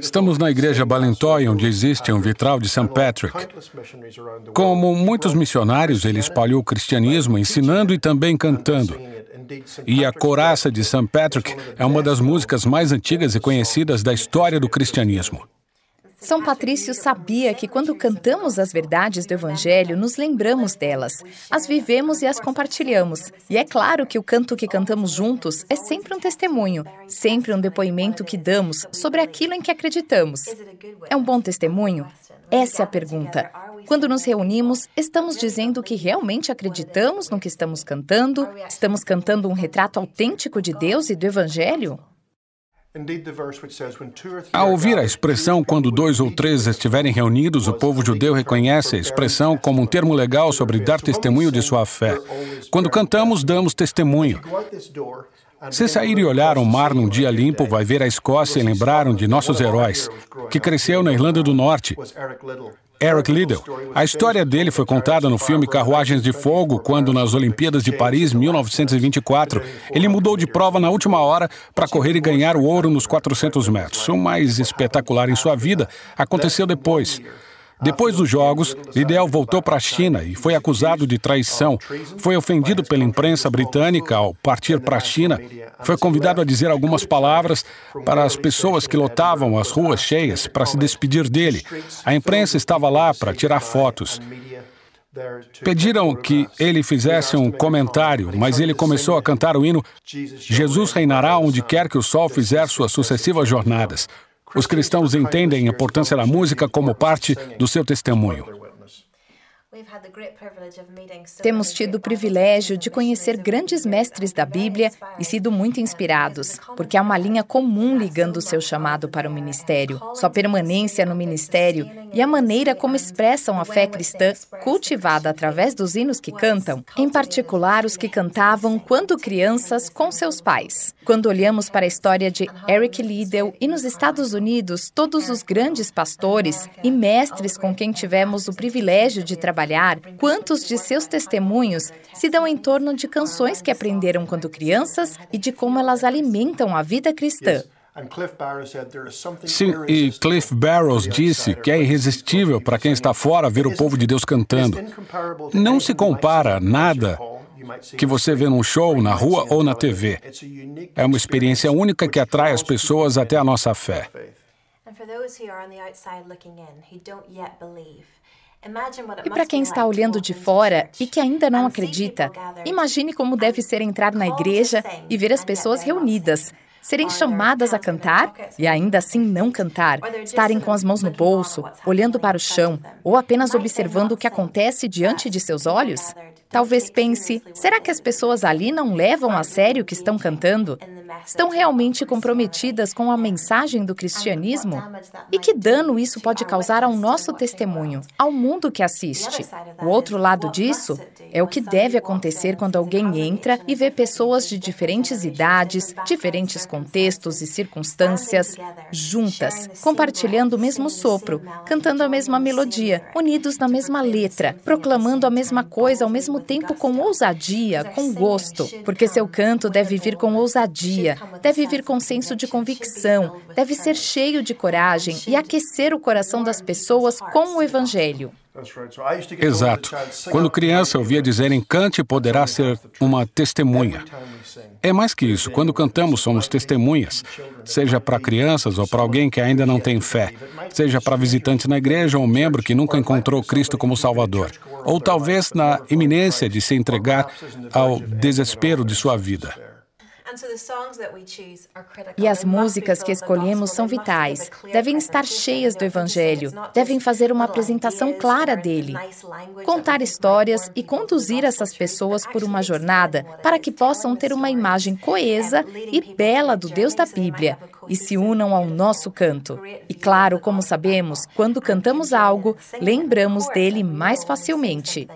Estamos na igreja Ballantoy, onde existe um vitral de St. Patrick. Como muitos missionários, ele espalhou o cristianismo ensinando e também cantando. E a Coraça de St. Patrick é uma das músicas mais antigas e conhecidas da história do cristianismo. São Patrício sabia que quando cantamos as verdades do Evangelho, nos lembramos delas, as vivemos e as compartilhamos. E é claro que o canto que cantamos juntos é sempre um testemunho, sempre um depoimento que damos sobre aquilo em que acreditamos. É um bom testemunho? Essa é a pergunta. Quando nos reunimos, estamos dizendo que realmente acreditamos no que estamos cantando? Estamos cantando um retrato autêntico de Deus e do Evangelho? Ao ouvir a expressão quando dois ou três estiverem reunidos, o povo judeu reconhece a expressão como um termo legal sobre dar testemunho de sua fé. Quando cantamos, damos testemunho. Se sair e olhar o mar num dia limpo, vai ver a Escócia e lembrar um de nossos heróis, que cresceu na Irlanda do Norte. Eric Liddell. A história dele foi contada no filme Carruagens de Fogo, quando nas Olimpíadas de Paris, 1924, ele mudou de prova na última hora para correr e ganhar o ouro nos 400 metros. O mais espetacular em sua vida aconteceu depois. Depois dos Jogos, Lidel voltou para a China e foi acusado de traição. Foi ofendido pela imprensa britânica ao partir para a China. Foi convidado a dizer algumas palavras para as pessoas que lotavam as ruas cheias para se despedir dele. A imprensa estava lá para tirar fotos. Pediram que ele fizesse um comentário, mas ele começou a cantar o hino Jesus reinará onde quer que o sol fizer suas sucessivas jornadas. Os cristãos entendem a importância da música como parte do seu testemunho. Temos tido o privilégio de conhecer grandes mestres da Bíblia e sido muito inspirados, porque há uma linha comum ligando o seu chamado para o ministério, sua permanência no ministério e a maneira como expressam a fé cristã cultivada através dos hinos que cantam, em particular os que cantavam quando crianças com seus pais. Quando olhamos para a história de Eric Liddell e nos Estados Unidos, todos os grandes pastores e mestres com quem tivemos o privilégio de trabalhar avaliar quantos de seus testemunhos se dão em torno de canções que aprenderam quando crianças e de como elas alimentam a vida cristã. Sim, e Cliff Barrows disse que é irresistível para quem está fora ver o povo de Deus cantando. Não se compara nada que você vê num show, na rua ou na TV. É uma experiência única que atrai as pessoas até a nossa fé. And for those who are on the outside looking in, who don't yet believe, e para quem está olhando de fora e que ainda não acredita, imagine como deve ser entrar na igreja e ver as pessoas reunidas, serem chamadas a cantar e ainda assim não cantar, estarem com as mãos no bolso, olhando para o chão ou apenas observando o que acontece diante de seus olhos? Talvez pense: será que as pessoas ali não levam a sério o que estão cantando? Estão realmente comprometidas com a mensagem do cristianismo? E que dano isso pode causar ao nosso testemunho, ao mundo que assiste? O outro lado disso é o que deve acontecer quando alguém entra e vê pessoas de diferentes idades, diferentes contextos e circunstâncias juntas, compartilhando o mesmo sopro, cantando a mesma melodia, unidos na mesma letra, proclamando a mesma coisa ao mesmo tempo com ousadia, com gosto, porque seu canto deve vir com ousadia, deve vir com senso de convicção, deve ser cheio de coragem e aquecer o coração das pessoas com o evangelho. Exato. Quando criança, ouvia dizerem: cante e poderá ser uma testemunha. É mais que isso. Quando cantamos, somos testemunhas, seja para crianças ou para alguém que ainda não tem fé, seja para visitante na igreja ou membro que nunca encontrou Cristo como Salvador, ou talvez na iminência de se entregar ao desespero de sua vida. E as músicas que escolhemos são vitais, devem estar cheias do Evangelho, devem fazer uma apresentação clara dele, contar histórias e conduzir essas pessoas por uma jornada para que possam ter uma imagem coesa e bela do Deus da Bíblia e se unam ao nosso canto. E claro, como sabemos, quando cantamos algo, lembramos dele mais facilmente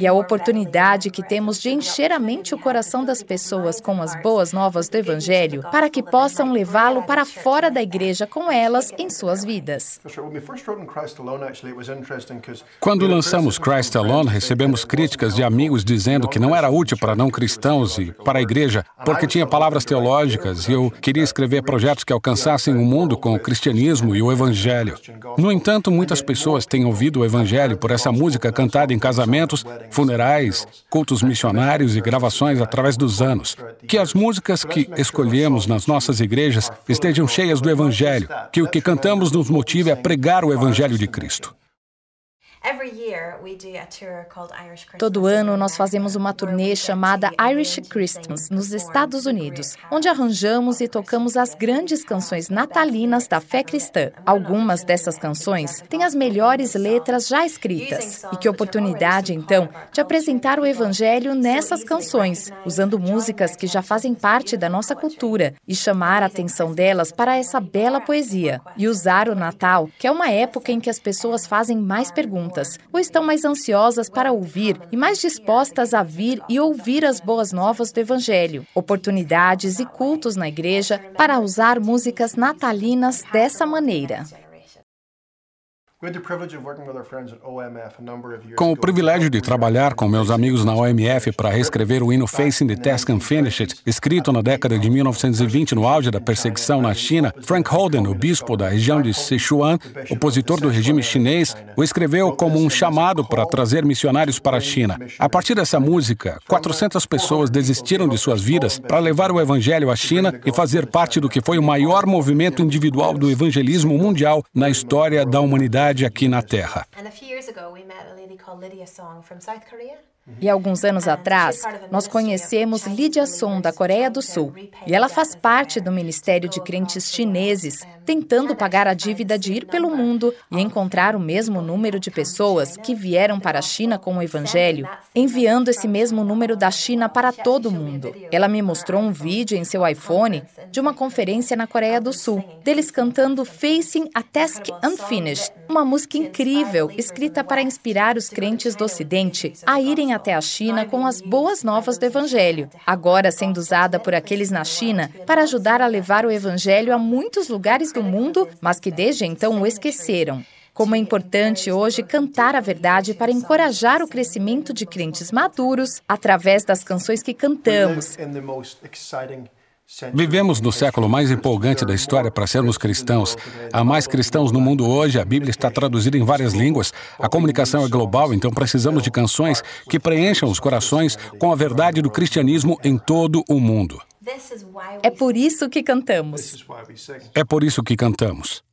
e a oportunidade que temos de encher a mente e o coração das pessoas com as boas novas do Evangelho, para que possam levá-lo para fora da igreja com elas em suas vidas. Quando lançamos Christ Alone, recebemos críticas de amigos dizendo que não era útil para não cristãos e para a igreja, porque tinha palavras teológicas e eu queria escrever projetos que alcançassem o mundo com o cristianismo e o evangelho. No entanto, muitas pessoas têm ouvido o evangelho por essa música cantada em casamentos funerais, cultos missionários e gravações através dos anos. Que as músicas que escolhemos nas nossas igrejas estejam cheias do Evangelho, que o que cantamos nos motive a pregar o Evangelho de Cristo. Todo ano nós fazemos uma turnê chamada Irish Christmas nos Estados Unidos, onde arranjamos e tocamos as grandes canções natalinas da fé cristã. Algumas dessas canções têm as melhores letras já escritas. E que oportunidade, então, de apresentar o Evangelho nessas canções, usando músicas que já fazem parte da nossa cultura e chamar a atenção delas para essa bela poesia. E usar o Natal, que é uma época em que as pessoas fazem mais perguntas ou estão mais ansiosas para ouvir e mais dispostas a vir e ouvir as boas novas do Evangelho. Oportunidades e cultos na igreja para usar músicas natalinas dessa maneira. Com o privilégio de trabalhar com meus amigos na OMF para reescrever o hino Facing the Task Unfinished, escrito na década de 1920 no auge da perseguição na China, Frank Holden, o bispo da região de Sichuan, opositor do regime chinês, o escreveu como um chamado para trazer missionários para a China. A partir dessa música, 400 pessoas desistiram de suas vidas para levar o evangelho à China e fazer parte do que foi o maior movimento individual do evangelismo mundial na história da humanidade verdade aqui na Terra. E alguns anos ah, atrás, nós conhecemos Lydia Son, da Coreia do Sul, e ela faz parte do Ministério de Crentes Chineses, é, tentando pagar a dívida de ir pelo mundo e encontrar o né, mesmo número de pessoas que vieram né, para a China com o Evangelho, enviando esse mesmo né, número da China para todo o mundo. Ela me mostrou um ah, então, vídeo em seu iPhone de uma conferência na Coreia do Sul, deles cantando Facing a Task Unfinished, é, uma música é incrível escrita para inspirar os crentes do Ocidente a irem a até a China com as boas novas do Evangelho, agora sendo usada por aqueles na China para ajudar a levar o Evangelho a muitos lugares do mundo, mas que desde então o esqueceram. Como é importante hoje cantar a verdade para encorajar o crescimento de crentes maduros através das canções que cantamos. Vivemos no século mais empolgante da história para sermos cristãos. Há mais cristãos no mundo hoje, a Bíblia está traduzida em várias línguas, a comunicação é global, então precisamos de canções que preencham os corações com a verdade do cristianismo em todo o mundo. É por isso que cantamos. É por isso que cantamos.